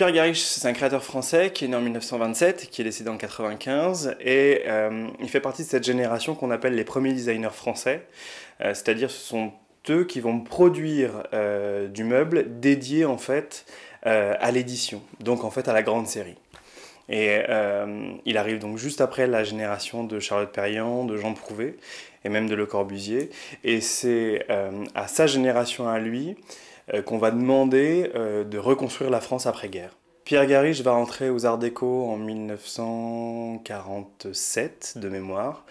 Pierre Gariche, c'est un créateur français qui est né en 1927, qui est décédé en 1995. et euh, il fait partie de cette génération qu'on appelle les premiers designers français, euh, c'est-à-dire ce sont eux qui vont produire euh, du meuble dédié en fait à l'édition, donc en fait à la grande série. Et il arrive donc juste après la génération de Charlotte Perriand, de Jean Prouvé et même de Le Corbusier. Et c'est à sa génération à lui euh, qu'on va demander euh, de reconstruire la France après-guerre. Pierre Gariche va entrer aux Arts Déco en 1947 de mémoire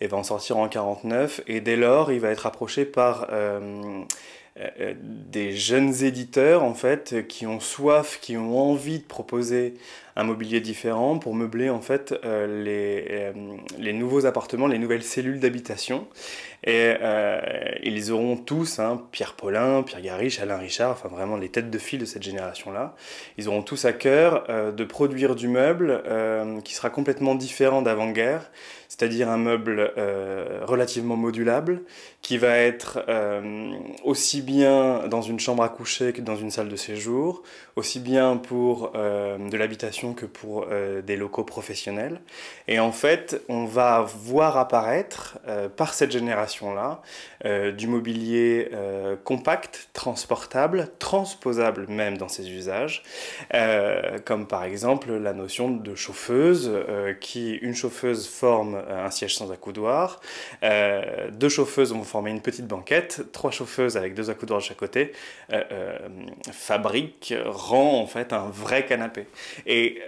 et va en sortir en 49 et dès lors il va être approché par euh, euh, euh, des jeunes éditeurs en fait qui ont soif, qui ont envie de proposer un mobilier différent pour meubler en fait euh, les, nouveaux appartements, les nouvelles cellules d'habitation. Et ils auront tous, hein, Pierre Paulin, Pierre Gariche, Alain Richard, enfin vraiment les têtes de file de cette génération-là, ils auront tous à cœur de produire du meuble qui sera complètement différent d'avant-guerre, c'est-à-dire un meuble relativement modulable qui va être euh, aussi bien dans une chambre à coucher que dans une salle de séjour, aussi bien pour euh, de l'habitation que pour euh, des locaux professionnels. Et en fait, on va voir apparaître par cette génération-là du mobilier compact, transportable, transposable même dans ses usages, comme par exemple la notion de chauffeuse, qui une chauffeuse forme un siège sans accoudoir, deux chauffeuses vont une petite banquette, trois chauffeuses avec deux accoudoirs de chaque côté euh, euh fabriquent, euh, rend en fait un vrai canapé. Et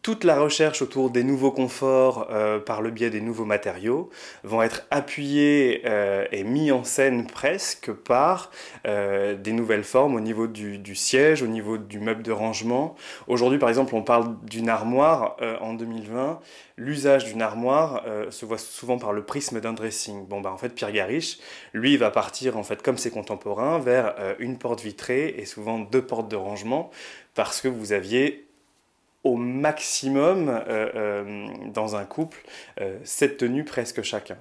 toute la recherche autour des nouveaux conforts euh, par le biais des nouveaux matériaux vont être appuyées euh, et mis en scène presque par euh, des nouvelles formes au niveau du, siège, au niveau du meuble de rangement. Aujourd'hui par exemple on parle d'une armoire en 2020. L'usage d'une armoire se voit souvent par le prisme d'un dressing. Bon bah en fait Pierre Gariche, lui va partir en fait comme ses contemporains vers une porte vitrée et souvent deux portes de rangement parce que vous aviez maximum euh, euh, dans un couple cette euh, tenue presque chacun.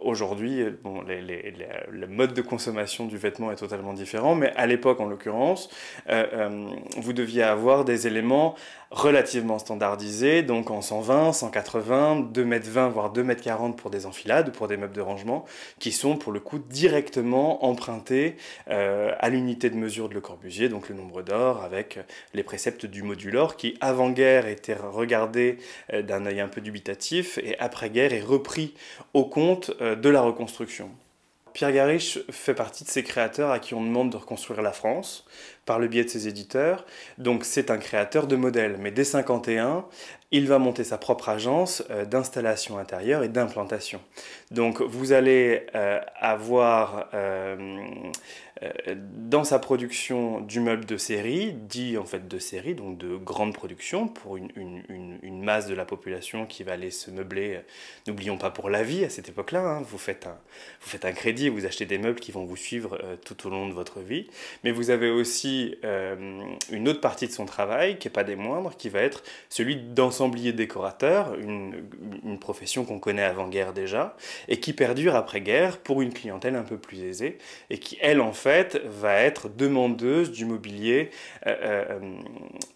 Aujourd'hui, bon, le mode de consommation du vêtement est totalement différent, mais à l'époque en l'occurrence, vous deviez avoir des éléments relativement standardisés, donc en 120, 180, 2m20, voire 2m40 pour des enfilades, pour des meubles de rangement, qui sont pour le coup directement empruntés à l'unité de mesure de Le Corbusier, donc le nombre d'or, avec les préceptes du modulor qui avant-guerre était regardé euh, d'un œil un peu dubitatif et après-guerre est repris au compte euh, de la reconstruction. Pierre Gariche fait partie de ces créateurs à qui on demande de reconstruire la France, par le biais de ses éditeurs. Donc c'est un créateur de modèles. Mais dès 51, il va monter sa propre agence euh, d'installation intérieure et d'implantation. Donc vous allez euh, avoir euh, dans sa production du meuble de série, dit en fait de série, donc de grande production pour une, masse de la population qui va aller se meubler, n'oublions pas pour la vie à cette époque-là, hein. vous, faites un, vous faites crédit, vous achetez des meubles qui vont vous suivre tout au long de votre vie, mais vous avez aussi euh, une autre partie de son travail, qui n'est pas des moindres, qui va être celui d'ensemblier décorateur, une, profession qu'on connaît avant-guerre déjà, et qui perdure après-guerre pour une clientèle un peu plus aisée, et qui, elle, en fait, va être demandeuse du mobilier euh, euh,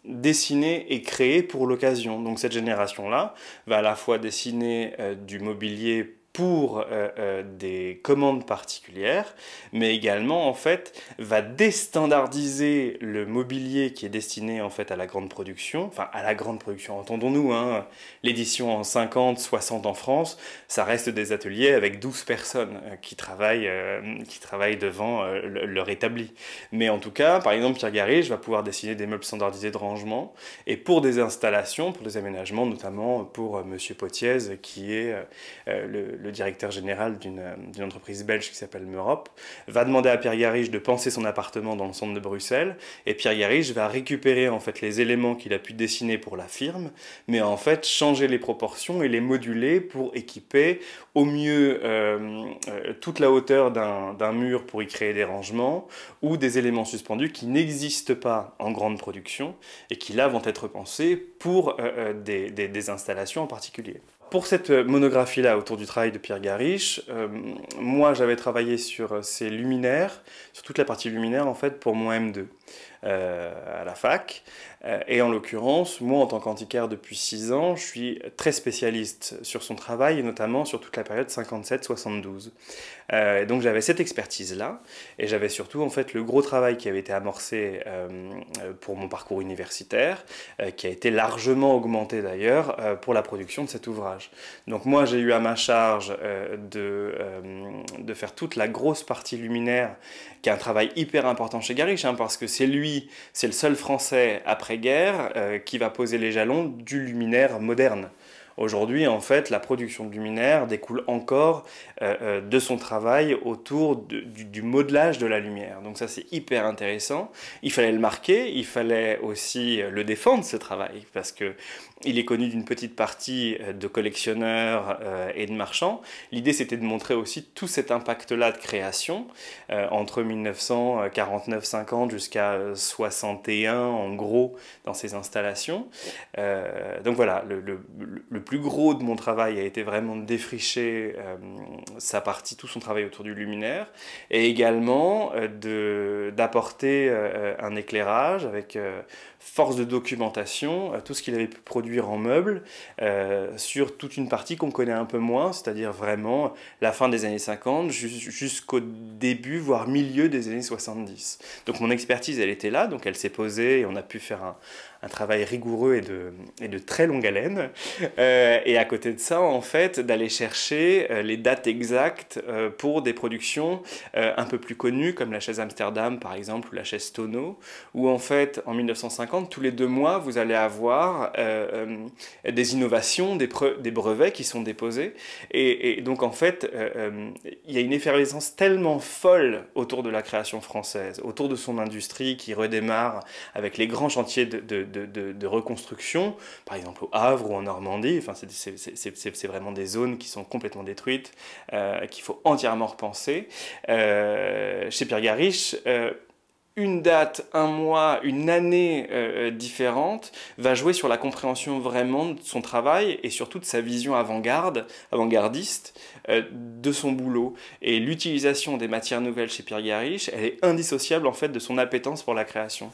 dessiné et créé pour l'occasion. Donc cette génération-là va à la fois dessiner du mobilier pour euh, euh, des commandes particulières, mais également en fait va déstandardiser le mobilier qui est destiné en fait à la grande production, enfin à la grande production, entendons-nous, hein. l'édition en 50, 60 en France, ça reste des ateliers avec 12 personnes euh, qui, travaillent, qui travaillent devant leur établi. Mais en tout cas, par exemple, Pierre Garige va pouvoir dessiner des meubles standardisés de rangement, et pour des installations, pour des aménagements, notamment pour Monsieur Potiez, qui est le le directeur général euh, d'une entreprise belge qui s'appelle Meurop, va demander à Pierre Garrige de penser son appartement dans le centre de Bruxelles, et Pierre Garrige va récupérer en fait les éléments qu'il a pu dessiner pour la firme, mais en fait changer les proportions et les moduler pour équiper au mieux euh, euh, toute la hauteur d'un mur pour y créer des rangements, ou des éléments suspendus qui n'existent pas en grande production, et qui là vont être pensés pour euh, euh, des, installations en particulier. Pour cette euh, monographie-là autour du travail de Pierre Gariche, moi j'avais travaillé sur ces luminaires, sur toute la partie luminaire en fait pour mon M2. Euh, à la fac. Euh, et en l'occurrence, moi en tant qu'antiquaire depuis 6 ans, je suis très spécialiste sur son travail et notamment sur toute la période 57-72. Euh, donc j'avais cette expertise-là et j'avais surtout en fait le gros travail qui avait été amorcé pour mon parcours universitaire, qui a été largement augmenté d'ailleurs pour la production de cet ouvrage. Donc moi j'ai eu à ma charge de, de faire toute la grosse partie luminaire, qui est un travail hyper important chez Garish, hein, parce que c'est lui c'est le seul Français après-guerre euh, qui va poser les jalons du luminaire moderne. Aujourd'hui, en fait, la production de luminaire découle encore euh, euh, de son travail autour du, modelage de la lumière. Donc ça, c'est hyper intéressant. Il fallait le marquer, il fallait aussi euh, le défendre, ce travail, parce que il est connu d'une petite partie de collectionneurs et de marchands. L'idée, c'était de montrer aussi tout cet impact-là de création entre 1949-50 jusqu'à 61, en gros, dans ces installations. donc voilà, le le plus gros de mon travail a été vraiment de défricher euh, sa partie, tout son travail autour du luminaire, et également euh, de d'apporter euh, un éclairage avec force de documentation, tout ce qu'il avait pu produire en meubles, sur toute une partie qu'on connaît un peu moins, c'est-à-dire vraiment la fin des années 50 jusqu'au début, voire milieu des années 70. Donc mon expertise, elle était là, donc elle s'est posée et on a pu faire un, travail rigoureux et de, et de très longue haleine. Euh, et à côté de ça, en fait, d'aller chercher euh, les dates exactes euh, pour des productions un peu plus connues, comme la chaise Amsterdam par exemple, ou la chaise Tonneau, où en fait, en 1950, tous les deux mois, vous allez avoir des innovations, des, brevets qui sont déposés. Et, donc, en fait, il y a une effervescence tellement folle autour de la création française, autour de son industrie qui redémarre avec les grands chantiers de, de reconstruction, par exemple au Havre ou en Normandie c'est vraiment des zones qui sont complètement détruites, euh, qu'il faut entièrement repenser. Euh, chez Pierre Gariche, euh, une date, un mois, une année euh, euh, différente va jouer sur la compréhension vraiment de son travail et surtout de sa vision avant-garde, avant-gardiste euh, de son boulot. Et l'utilisation des matières nouvelles chez Pierre Garish, elle est indissociable en fait de son appétence pour la création.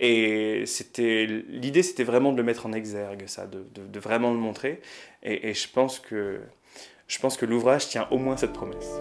Et c'était l'idée, c'était vraiment de le mettre en exergue, ça, de, vraiment le montrer. Et, je pense que je pense que l'ouvrage tient au moins cette promesse.